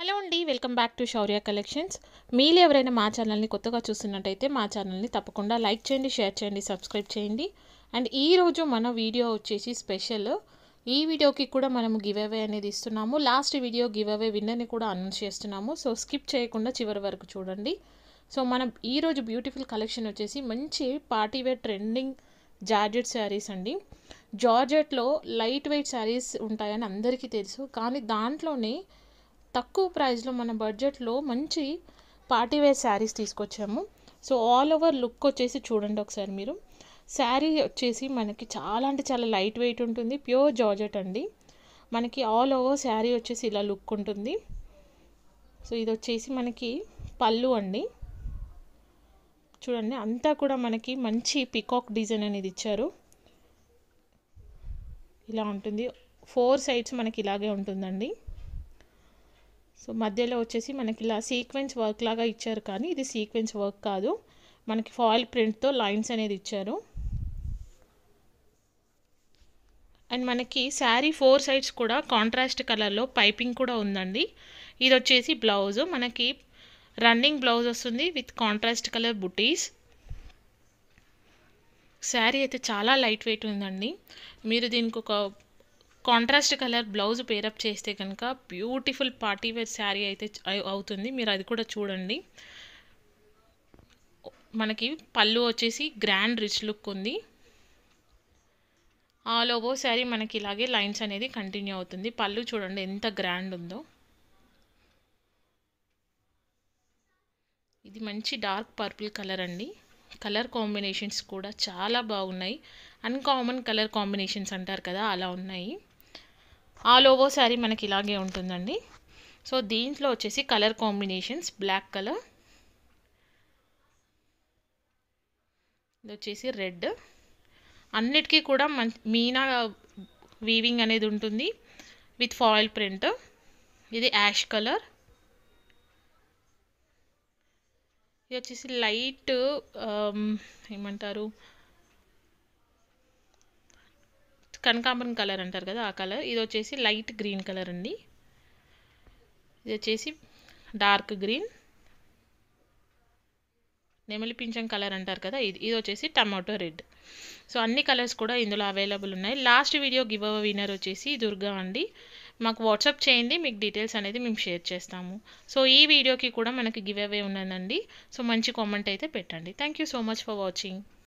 hello అండి welcome back to Shaurya collections మీరు ఎవరైనా మా ఛానల్ని కొత్తగా చూస్తున్నట్టయితే మా ఛానల్ని తప్పకుండా లైక్ చేయండి షేర్ చేయండి సబ్స్క్రైబ్ చేయండి అండ్ ఈరోజు మన వీడియో వచ్చేసి స్పెషల్ ఈ వీడియోకి కూడా మనము గివ్ అవే అనేది ఇస్తున్నాము లాస్ట్ వీడియో గివ్ అవే విన్నర్ని కూడా అనౌన్స్ చేస్తున్నాము సో స్కిప్ చేయకుండా చివరి వరకు చూడండి సో మనం ఈరోజు బ్యూటిఫుల్ కలెక్షన్ వచ్చేసి మంచి పార్టీవేర్ ట్రెండింగ్ జార్జెట్ శారీస్ అండి జార్జెట్లో లైట్ వెయిట్ శారీస్ ఉంటాయని అందరికీ తెలుసు కానీ దాంట్లోనే తక్కువ ప్రైస్లో మన బడ్జెట్లో మంచి పార్టీ వేర్ శారీస్ తీసుకొచ్చాము సో ఆల్ ఓవర్ లుక్ వచ్చేసి చూడండి ఒకసారి మీరు శారీ వచ్చేసి మనకి చాలా అంటే చాలా లైట్ వెయిట్ ఉంటుంది ప్యూర్ జార్జెట్ అండి మనకి ఆల్ ఓవర్ శారీ వచ్చేసి ఇలా లుక్ ఉంటుంది సో ఇది వచ్చేసి మనకి పళ్ళు అండి చూడండి అంతా కూడా మనకి మంచి పికాక్ డిజైన్ అనేది ఇచ్చారు ఇలా ఉంటుంది ఫోర్ సైడ్స్ మనకి ఇలాగే ఉంటుందండి సో మధ్యలో వచ్చేసి మనకి ఇలా సీక్వెన్స్ వర్క్ లాగా ఇచ్చారు కానీ ఇది సీక్వెన్స్ వర్క్ కాదు మనకి ఫాయిల్ ప్రింట్తో లైన్స్ అనేది ఇచ్చారు అండ్ మనకి శారీ ఫోర్ సైడ్స్ కూడా కాంట్రాస్ట్ కలర్లో పైపింగ్ కూడా ఉందండి ఇది వచ్చేసి బ్లౌజ్ మనకి రన్నింగ్ బ్లౌజ్ వస్తుంది with contrast colour butis sari అయితే చాలా లైట్ వెయిట్ ఉందండి మీరు దీనికి ఒక కాంట్రాస్ట్ కలర్ బ్లౌజ్ పేరప్ చేస్తే కనుక బ్యూటిఫుల్ పార్టీ వేర్ శారీ అయితే అవుతుంది మీరు అది కూడా చూడండి మనకి పళ్ళు వచ్చేసి గ్రాండ్ రిచ్ లుక్ ఉంది ఆల్ ఓవర్ శారీ మనకి ఇలాగే లైన్స్ అనేది కంటిన్యూ అవుతుంది పళ్ళు చూడండి ఎంత గ్రాండ్ ఉందో ఇది మంచి డార్క్ పర్పుల్ కలర్ అండి కలర్ కాంబినేషన్స్ కూడా చాలా బాగున్నాయి అన్కామన్ కలర్ కాంబినేషన్స్ అంటారు కదా అలా ఉన్నాయి ఆల్ ఓవర్ శారీ మనకి ఇలాగే ఉంటుందండి సో దీంట్లో వచ్చేసి కలర్ కాంబినేషన్స్ బ్లాక్ కలర్ ఇది వచ్చేసి రెడ్ అన్నిటికీ కూడా మంచి మీనా వీవింగ్ అనేది ఉంటుంది విత్ ఫాయిల్ ప్రింట్ ఇది యాష్ కలర్ ఇది వచ్చేసి లైట్ ఏమంటారు కనకాంబరం కలర్ అంటారు కదా ఆ కలర్ ఇది వచ్చేసి లైట్ గ్రీన్ కలర్ అండి ఇది వచ్చేసి డార్క్ గ్రీన్ నెమలి పింఛం కలర్ అంటారు కదా ఇది ఇది వచ్చేసి టమాటో రెడ్ సో అన్ని కలర్స్ కూడా ఇందులో అవైలబుల్ ఉన్నాయి లాస్ట్ వీడియో గివ్ అవ వినర్ వచ్చేసి దుర్గా అండి మాకు వాట్సాప్ చేయండి మీకు డీటెయిల్స్ అనేది మేము షేర్ చేస్తాము సో ఈ వీడియోకి కూడా మనకి గివ్ అవే ఉన్నదండి సో మంచి కామెంట్ అయితే పెట్టండి thank so much for watching